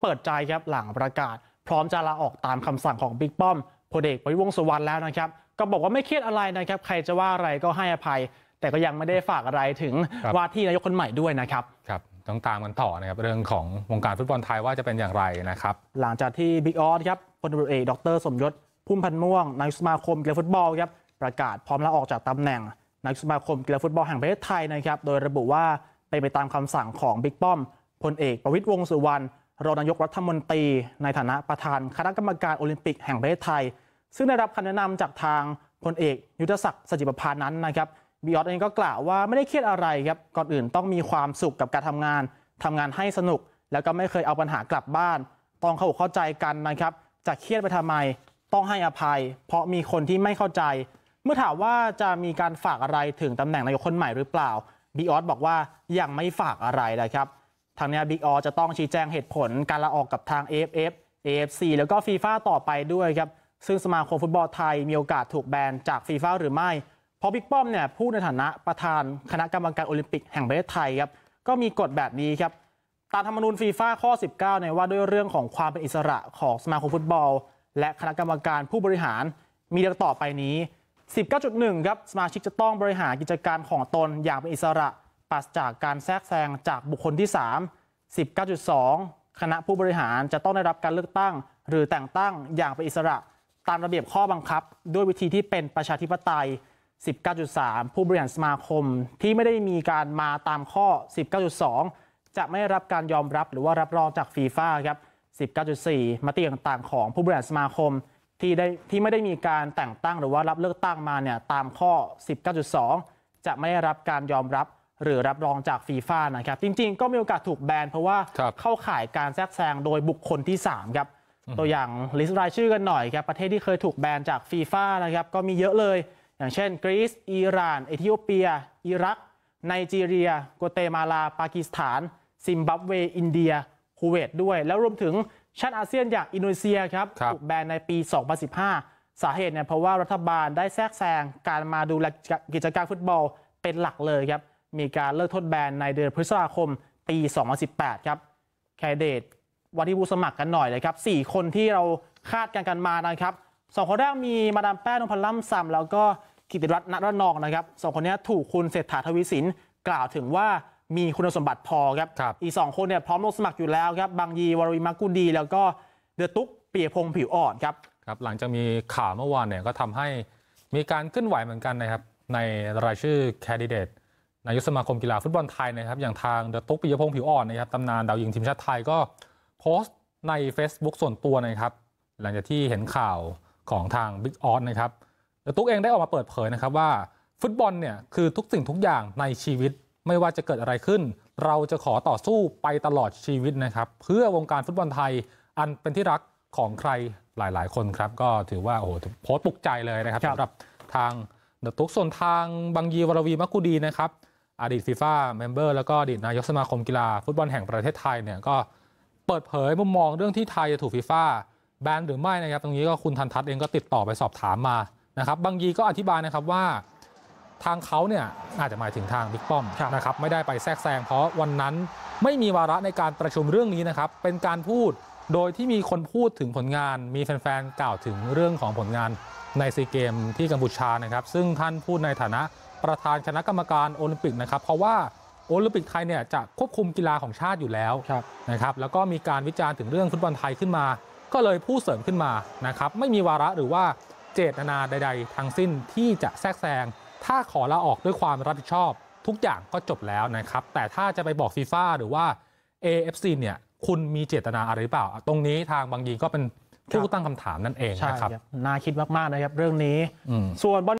เปิดใจครับหลังประกาศ พร้อมจะลาออกตามคำสั่งของบิ๊กป้อมพลเอกประยุวงสุวรรณแล้วนะครับ ก็บอกว่าไม่เครียดอะไรนะครับ ใครจะว่าอะไรก็ให้อภัย แต่ก็ยังไม่ได้ฝากอะไรถึงว่าที่นายกคนใหม่ด้วยนะครับครับต้องตามกันต่อนะครับเรื่องของวงการฟุตบอลไทยว่าจะเป็นอย่างไรนะครับ หลังจากที่บิ๊กออสครับพลตำรเอกดร สมยศพุ่มพันธ์ม่วงนายสมาคมกีฬาฟุตบอลครับประกาศพร้อมลาออกจากตำแหน่งนายสมาคมกีฬาฟุตบอลแห่งประเทศไทยนะครับโดยระบุว่าเป็นไปตามคำสั่งของบิ๊กป้อมพลเอกประวิตรวงสุวรรณรองนายกรัฐมนตรี ในฐานะประธานคณะกรรมการ โอลิมปิกแห่งประเทศไทย ซึ่งได้รับคำแนะนำจากทางพลเอก ยุทธศักดิ์สจิปพานั้นนะครับบิออสเองก็กล่าวว่าไม่ได้เครียดอะไรครับก่อนอื่นต้องมีความสุขกับการทำงาน ทำงานให้สนุก แล้วก็ไม่เคยเอาปัญหากลับบ้าน ต้องเข้าเข้าใจกันนะครับ จะเครียดไปทำไมต้องให้อภัย เพราะมีคนที่ไม่เข้าใจ เมื่อถามว่าจะมีการฝากอะไรถึงตำแหน่งนายกคนใหม่หรือเปล่าบิออสบอกว่ายังไม่ฝากอะไรนะครับทางนี้บิ๊กออจะต้องชี้แจงเหตุผลการลาออกกับทาง AFF AFC แล้วก็ฟีฟ่าต่อไปด้วยครับ ซึ่งสมาคมฟุตบอลไทยมีโอกาสถูกแบนจากฟีฟ่าหรือไม่เพราะบิ๊กป้อมเนี่ยพูดในฐานะประธาน คณะกรรมการโอลิมปิกแห่งประเทศไทยครับ ก็มีกฎแบบนี้ครับ ตามธรรมนูญฟีฟ่าข้อ 19เนี่ยว่าด้วยเรื่องของความเป็นอิสระของสมาคมฟุตบอลและคณะกรรมการผู้บริหาร มีดังต่อไปนี้ 19.1ครับสมาชิกจะต้องบริหารกิจการของตนอย่างเป็นอิสระปราศจากการแทรกแซงจากบุคคลที่ 3 19.2คณะผู้บริหารจะต้องได้รับการเลือกตั้ง หรือแต่งตั้งอย่างเป็นอิสระ ตามระเบียบข้อบังคับด้วยวิธีที่เป็นประชาธิปไตย19.3ผู้บริหารสมาคม ที่ไม่ได้มีการมาตามข้อ19.2จะไม่ได้รับการยอมรับหรือว่ารับรองจากฟีฟ่าครับ19.4มติต่างๆของผู้บริหารสมาคมที่ได้ที่ไม่ได้มีการแต่งตั้งหรือว่ารับเลือกตั้งมาเนี่ยตามข้อ19.2จะไม่ได้รับการยอมรับหรือรับรองจากฟีฟ่านะครับ จริง ๆ ก็มีโอกาสถูกแบนเพราะว่าเข้าข่ายการแทรกแซงโดยบุคคลที่ 3 ครับ ตัวอย่างลิสต์รายชื่อกันหน่อยครับ ประเทศที่เคยถูกแบนจากฟีฟ่านะครับ ก็มีเยอะเลย อย่างเช่นกรีซ อิหร่าน เอธิโอเปีย อิรัก ไนจีเรียกัวเตมาลา ปากีสถาน ซิมบับเว อินเดีย คูเวตด้วย แล้วรวมถึงชาติอาเซียนอย่างอินโดนีเซียครับ ถูกแบนในปี2015สาเหตุเนี่ยเพราะว่ารัฐบาลได้แทรกแซงการมาดูแลกิจการฟุตบอลเป็นหลักเลยครับมีการเลิกโทษแบนในเดือนพฤษภาคมปี 2018 ครับ แคเดตวันที่ผสมัครกันหน่อยเลยครับ 4 คนที่เราคาดกันกันมานะครับสองคนแรกมีมาดามแป้งนพลัมซัมแล้วก็กิติรัตน์นรนองนะครับสองคนนี้ถูกคุณเศรษฐาทวีสิน กล่าวถึงว่ามีคุณสมบัติพอครับรบอีกสองคนเนี่ยพร้อมลงสมัครอยู่แล้วครับบางยีวรวิมกุดี แล้วก็เดือตุ๊กเปียพงผิวอ่อนครับครับ หลังจากมีข่าวเมื่อวานเนี่ยก็ทำให้มีการเคลื่อนไหวเหมือนกันนะครับในรายชื่อแคนดิเดตนายกสมาคมกีฬาฟุตบอลไทยนะครับอย่างทางเดอะตุ๊กปิยพงศ์ผิวอ่อนนะครับตำนานดาวยิงทีมชาติไทยก็โพสต์ใน Facebook ส่วนตัวนะครับ หลังจากที่เห็นข่าวของทางบิ๊กออสนะครับเดอะตุ๊กเองได้ออกมาเปิดเผยนะครับว่า ฟุตบอลเนี่ยคือทุกสิ่งทุกอย่างในชีวิตไม่ว่าจะเกิดอะไรขึ้น เราจะขอต่อสู้ไปตลอดชีวิตนะครับ เพื่อวงการฟุตบอลไทยอันเป็นที่รักของใครหลาย ๆ คนครับก็ถือว่าโอ้โหโพสต์ปลุกใจเลยนะครับสำหรับทางเดอะตุ๊กส่วนทางบางยีวรวีมักกูดีนะครับอดีตฟีฟ่าเมมเบอร์แล้วก็อดีตนายกสมาคมกีฬาฟุตบอลแห่งประเทศไทยเนี่ยก็เปิดเผยมุมมองเรื่องที่ไทย จะถูกฟีฟ่าแบนหรือไม่นะครับ ตรงนี้ก็คุณทันทัศน์เองก็ติดต่อไปสอบถามมานะครับบางยีก็อธิบายนะครับว่า ทางเขาเนี่ยอาจจะหมายถึงทางบิ๊กป้อมนะครับไม่ได้ไปแทรกแซงเพราะวันนั้นไม่มีวาระในการประชุมเรื่องนี้นะครับเป็นการพูดโดยที่มีคนพูดถึงผลงาน มีแฟนๆกล่าวถึงเรื่องของผลงานในซีเกมที่กัมพูชานะครับซึ่งท่านพูดในฐานะประธานคณะกรรมการโอลิมปิกนะครับ เพราะว่าโอลิมปิกไทยเนี่ยจะควบคุมกีฬาของชาติอยู่แล้วนะครับ แล้วก็มีการวิจารณ์ถึงเรื่องฟุตบอลไทยขึ้นมา ก็เลยผู้เสริมขึ้นมานะครับไม่มีวาระหรือว่าเจตนาใด ๆทั้งสิ้นที่จะแทรกแซง ถ้าขอลาออกด้วยความรับผิดชอบ ทุกอย่างก็จบแล้วนะครับ แต่ถ้าจะไปบอกฟีฟ่าหรือว่า AFC เนี่ยคุณมีเจตนาอะไรหรือเปล่า ตรงนี้ทางบางยีก็เป็นผู้ตั้งคำถามนั่นเองนะครับน่าคิดมากๆนะครับเรื่องนี้ส่วนบอล